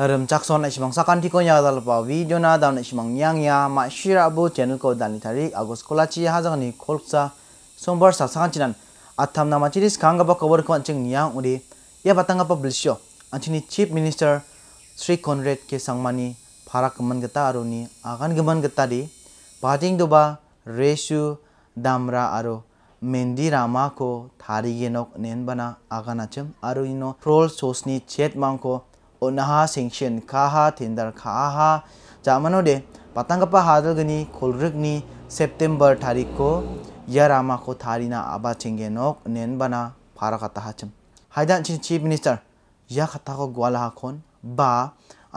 Harum Jackson nak simang sakan tiko nya dal pa video na dam nak simang nyang ya ma shira bu channel ko dan litari agos kola chi ha jang ni kolpsa sombar sa sakan chinan atham nama chiris khang ba cover kau anching nyang uri ya batanga pa bilsho anchini chief minister Sri Conrad ke sangmani phara kaman gata aruni agan gaman gata di bajing doba रेशु दामरा आरो मेन्दी रामाको थारिगेनक नेनबाना आगानाचम आरो इनो ट्रोल sosni चेट mangko. उनहा सेंशन खाहा टेंडर खाहा जामनो दे पतंगपा हादलगनी गनी सेप्टेम्बर तारीख को यह रामा को थारी ना आबा चिंगे नोक नेन बना फारा कता हाचम हाइदान चिन चीफ मिनिस्टर यह कथा को ग्वाला खोन बा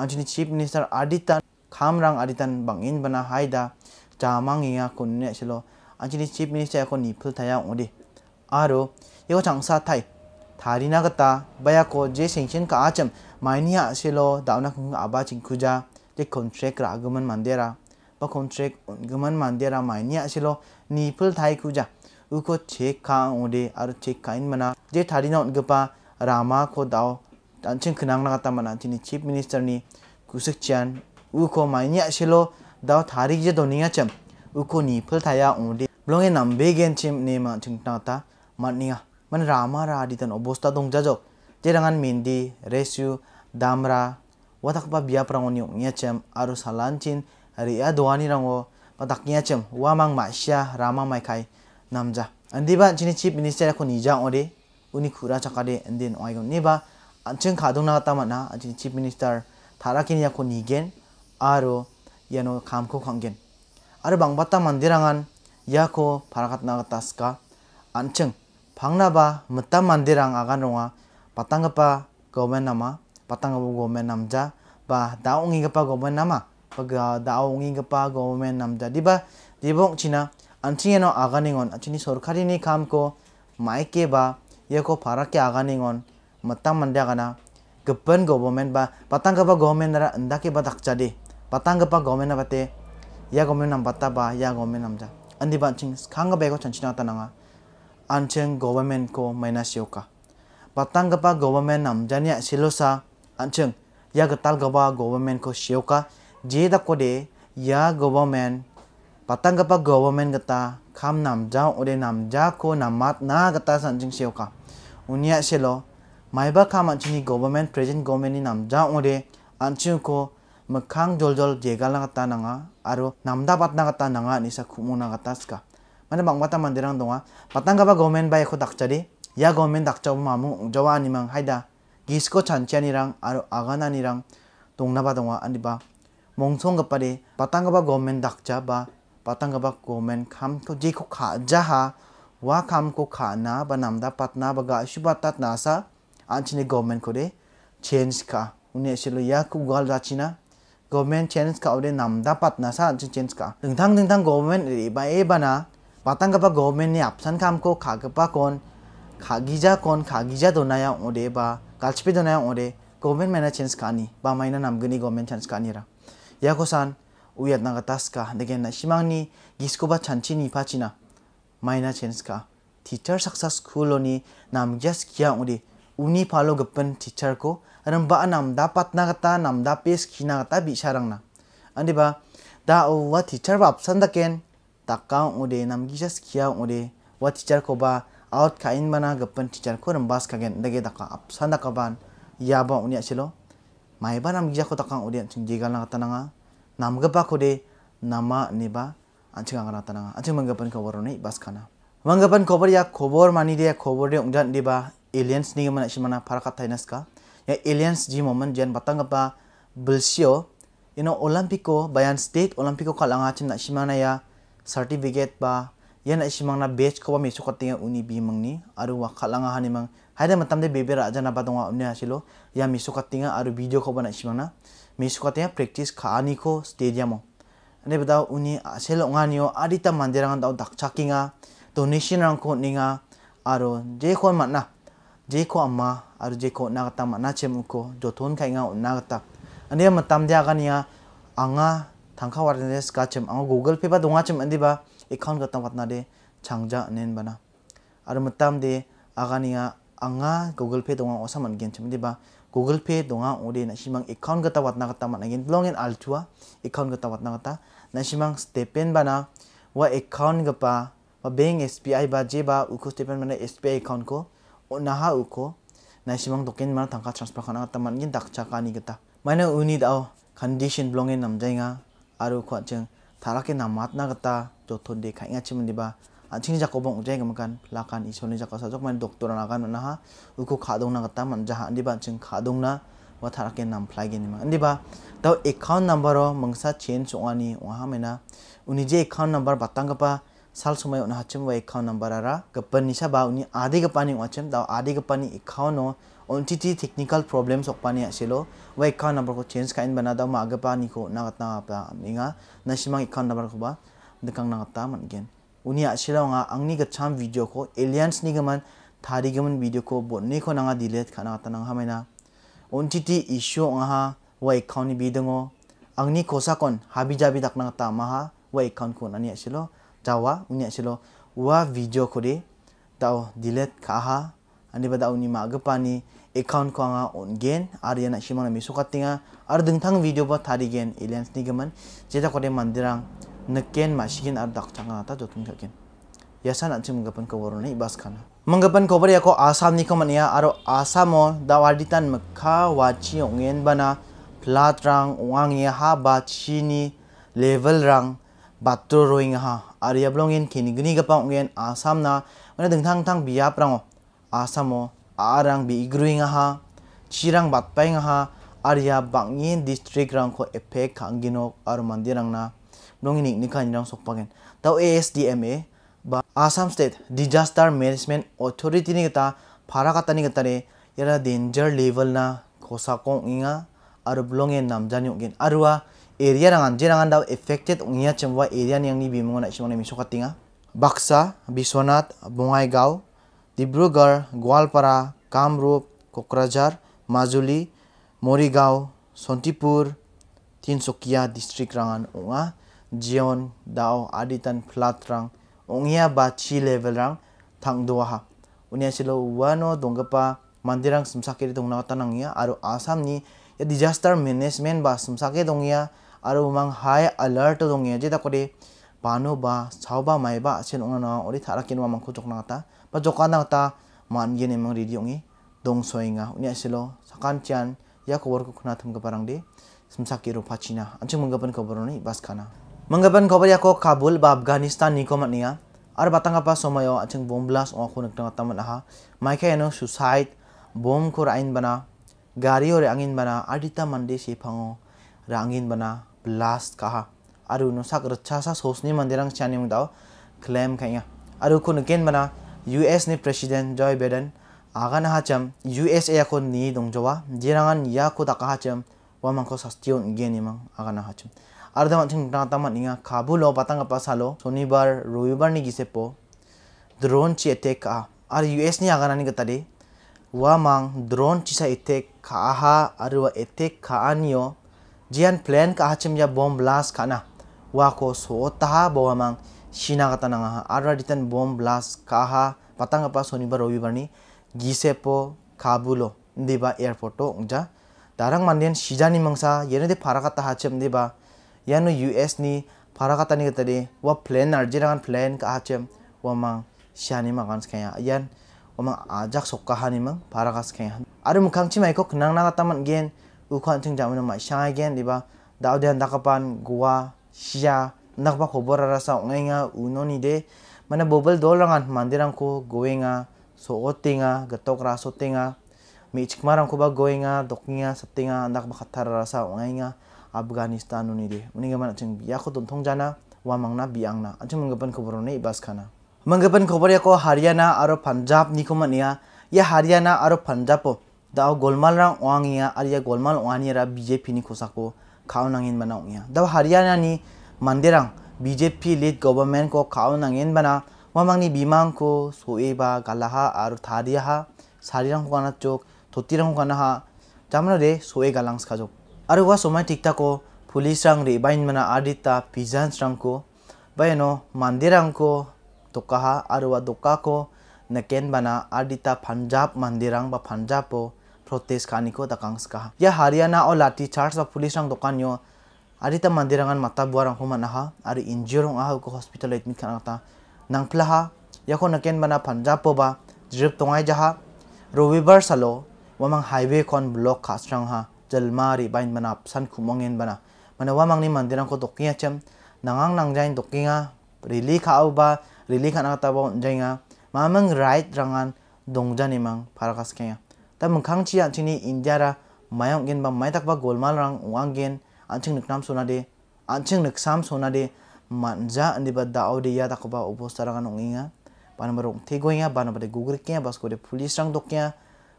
अंचनी चीफ मिनिस्टर आदितान खामरांग आदितान बंगिन बना हाइदा या को ने चलो अंचनी चीफ मिनिस्टर को निफुल थाया ओदे आरो यो चंगसा थाई थारी ना गता बया को जे सेंशन का आचम mainia a silo dauna kung aba chingkuja je k o n t r a k t raguman mandera ba k o n t r a c g u m a n mandera mainia a silo nipul thai kuja uko c e c k ka ode aru c e k kain mana je t a r i n a ongepa rama ko dao d a n c h e n k e n a n g naga tamana tini chief minister ni kusik chan uko mainia a silo dao t a r i je doninga cham uko nipul thaya ode blonge nambe gen chim nema chingta a ta m a t n i a man rama ra aditan obosta dongja jok jerangan mindi resu damra watakpa biaprang oni ngiachem arus halanchin ria doani rango patak ngiachem wamang masya rama maikai namja andi ba, chini chief minister ko nija ore uni khura chakade andin oigon niba anchen khadung na tamana chini chief minister tharakin ya ko nigen aro yano khamko khangen aro bangbata mandirangan yako parakat na taska anchen 방나바 무따 만디랑 아가농아 바탕가파 거메나마 patang abu gomen namja ba daung ngi pa gomen nama paga daung ngi pa gomen namja di ba, di bong china anchi no aganingon ningon sorkari ni kam ko maike ba yeko parak ke aganingon matang mandya kana gepen gomen ba patang gapa ba gomen ra ndake ba jadi patang gapa ba gomen na bate ya gomen nam bata ba ya gomen namja andi ba ching khang ga bego chanchina ta nanga anchen government ko minus yoka patang gapa ba gomen silosa ancheng ya ga tal ga ba government ko sheo ka je da ko de ya government patang ga ba government ga ta kham nam ja ore nam ja ko na mat na ga ta san jing sheo ka unya she lo mai ba kham ni government present government ni nam ja ore ancheng ko mkhang jol jol je ga la ga ta na nga aro nam da pat na ga ta na nga ni gisco chanchianirang aro agananirang dongnaba donga aniba mongsongga pare patanggaba government dakja ba patanggaba government kham ko je ko kha jaha wa kham ko khana ba namda patna ba ga shuba tat nasa anchine government ko de change ka une selo ya ku gal rachina government change ka ore namda patna sa anchi change ka dengthang dengthang government ri ba e bana patanggaba government ni apsan kham ko khagapa kon खागीजा कौन खागीजा दोनाया ओडे बा kalchpi dona ore government mena chance kani ba maina namgni government chance kani ra ya kosan uyat naga taska degen na shimangni giskoba chanchi ni pachina maina chance ka teacher saksa school oni namjas kya ore uni palo gapen teacher ko ba nam da patna gata nam da pes khina gata na, andi ba da o wa teacher ba apsan da ken takka ore gisas kya ore wa teacher ko ba out ka in mana gapan teacher ko rambas bas kagen dage daka apsan daka ban ya ba unia silo mai ba nam gija ko takan udian ching jiga na kata nanga nam gapa ko de nama ni ba anching angana kata nanga anching mang gapan ka waro bas kana mang gapan kobor ya kobor mani de ya kobor de ungjan di ba aliens ni mana ashi mana para kata inas ka ya aliens ji momen jian batang gapa bulsio you know bayan state olimpiko kalanga chim na shimana ya certificate ba yana isimang na bech kawa mi sukat tinga uni bi mang ni aru wa khalanga hani mang haida matam de bebe raja na wa asilo ya mi sukat tinga aru video ko bana isimang na mi sukat tinga practice ani ko stadium ane bada uni asel ngani o mandirangan mandirang dau cakinga donation rang ko ninga aru je ko na je ko amma aru je ko nagata na chem ko jothon khainga nagata ane matam de niya anga tangka warnes ka chem anga google pe ba donga chem andi ba ekhon ga tamatna de changja nen bana aru mutam de agania anga google pay donga osaman gen chimdi ba google pay donga ode na simang ekhon ga tamatna ga tamatna gen long en altua ekhon ga tamatna ga ta na simang stepen bana wa ekhon ga pa wa bank spi ba je ba uko stepen mane spi ekhon ko onaha uko na simang token mana tangka transfer khana ga tamatna gen dakcha kani ga ta mane unit au condition blong en nam jainga aru kho chang tarake na matna gata jothon de khainga chimin diba aching jako bong jeng makan lakan isone jako sajok man doktor nagan na ha uko khadong na gata man jaha diba ching khadong na wa tarake nam phlai gen ma diba तो account number मंगसा चेन सोनी वहाँ में उन्नी जे account number बतांग गपा साल समय उन्हें हचम वह अकाउंट नंबर आरा गप्पन निशा बा उन्हीं आधे गपानी वाचम दाव आधे गपानी account ontity technical problems sok pani asilo wa account number ko change kain banada ma aga pani ko nagatna pa minga nasimang account number ko ba dekang nagata gen uni asila nga angni gacham video ko aliens ni gaman thari gaman video ko bonni ko nanga delete khana ta nang hamaina ontity issue nga ha wa account ni bidango angni kosa kon habi jabi dak nang ta ma ha wa account ko nani asilo jawa uni asilo wa video ko de tau delete kha Andi bada uni ma gapani account ko anga on gen ari na shimana mi sukat tinga ar video ba thari gen aliens ni gaman jeta kore mandirang neken shigen ar dak changa ta jotun Ya yasan anchi manggapan ko borone bas khana manggapan ko bari ako asam ni kaman ya aro asamo dawaditan makha wachi ongen bana plat rang ongang ya ha ba chini level rang batro roing ha ari ablongin ya kinigni gapang ongen asam na mana tang tang biap prang asamo arang bi igruing aha chirang batpaing aha arya bangin district rang ko epe kanggino ar mandirang na nongi nik nikan rang sokpagen tau ASDMA ba Assam State Disaster Management Authority ni kita para kata ni kata re yara danger level na kosakong inga ar blonge namjani ongin arwa area rangan jerangan daw affected ongia chemwa area ni yang ni bimungon na isimang na misokatinga Baksa, Biswanat, Bongaigaon, Dibrugarh Goalpara Kamrup, Kokrajhar Majuli, Morigao, Sonitpur Tinsukia district rangan onga jion dao aditan flat rang ongia ba chi level rang thangdoa ha unia silo wano donggapa mandirang sumsake dongna tanangia aro asamni ya disaster management ba sumsake dongia aro umang high alert dongia Jeda Kode pano ba ba mai ba chen ong na ori thara kin wa mangku chok na ta pa joka na ta man gi ne mang ri di ongi dong soi nga unya silo sakan chan ya ko work khuna thum ga parang de semsak ki ro pa china anchung ga ban ni bas khana ban ya ko kabul ba afghanistan ni ko mat niya ar batang pa somayo anchung bom blast o ko ta ta man ha mai kha eno suicide bom khur ain bana gari ore angin bana adita mande se phango rangin bana blast kaha aru no sak rcha sa sos ni mandirang chaning dau claim khainga aru kun ken bana US ni president Joe Biden agan hacham USA ko ni dongjowa jirangan ya ko da hacham wamang ko sastion geni mang agan hacham ar da manting na ta maninga kabulo patang pa salo sonibar roibar ni gisepo drone chi attack a ar US ni agan ni gatade wamang drone chi sa attack kha aha aru attack kha anio jian plan ka hacham ya bomb blast kana wako sotaha bawamang shinagata nanga araditan bom blast kaha patanga pa sonibar robibar ni gisepo kabulo ndiba airport to ungja darang mandian shijani mangsa yene de parakata hachem ndiba yano US ni parakata ni gatari wa plan arjirangan plan ka hachem wa mang shani makan skaya yan omang ajak sokkahani mang parakas kaya aru mukangchi maiko kenang nagataman gen ukhan ceng jamu ma shanga gen diba daudian dakapan gua Shia nakba kobor rasa uno ni de mana bobel dolangan mandirang ko goenga so otenga getok raso tenga mi chikmarang ko ba nga dokinga satenga nakba khatar rasa nga Afghanistan ni de uninga mana ching biya ko tontong jana wa mangna biangna anchung manggapan khoborone ibas khana manggapan khobor ya ko Haryana aro Punjab ni ko mania ya Haryana aro Punjab dao golmal rang oangia ar ya golmal oanira BJP ni khosako खाओ नंगिन बना हुई दब हरियाणा नि मंदिरंग BJP lead government को खाओ नंगिन बना वमंगनी बीमांग को सोएबा गालाहा और थारियाहा रंग को चोक थोतीरंग को हा जामनो रे सोए गालांग्स खाजो और वह समय टिकता को पुलिस रंग रे बाइन बना आदिता पिजांस रंग को बहनो मंदिरंग को दोकाहा और वह दोका को नकेन बना आदिता पंजाब मंदिरंग व Punjab protes ka niko takangs ka ya haryana o lati charge of police rang dokan yo ari ta mandirangan mata buarang huma naha ari injure rong aha ko hospital admit kana ta nangpla ha yako naken bana punjab po ba drip tongai jaha rovibar salo wamang highway kon block ka strang ha jalmari bain bana san khumongin bana mana wamang ni mandirang ko dokia chem nangang nangjain dokinga rili ka ba rili kana ta ba jainga mamang right rangan dongja nimang parakas kaya Tamun kangchi anting ni India ra mayang gen ba may takba golmal rang uang gen Anjing nam sona de anjing niksam sam de manja andi ba dao de ya takba obosta rangan inga bana barong tegoinga bana bade gugrikinga basko de police rang dok doknya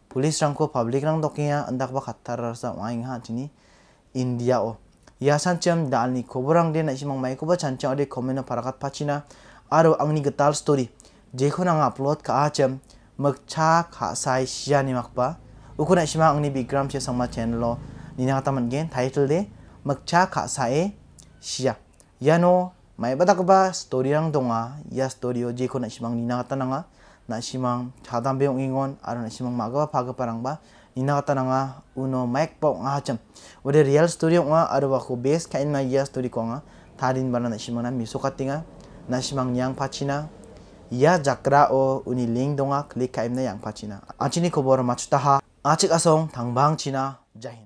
police rang ko public rang dok doknya andak ba khatar rasa uanginga anting India o ya sancham dalni koborang de na simang mai ko ba ada de komena parakat pachina aro angni getal story jekho nang upload ka acham mekcha kha sai shia ni makpa ukuna shima ni bigram che sangma channel lo nina taman gen title de mekcha kha sai shia yano mai ba story rang donga ya story o je kona shimang ni kata nanga na shimang chadam be ngon aro na shimang ba phaga parang ba ni nga, nanga uno mic pa nga cham ore real story nga aro ba ko base kain na ya story ko nga tharin bana na shimang na misokatinga na shimang nyang pachina. Ya jakra o uni ling donga click ka imna yang pachina. Achini kobor machutaha. Achik asong tangbang china. Jahin.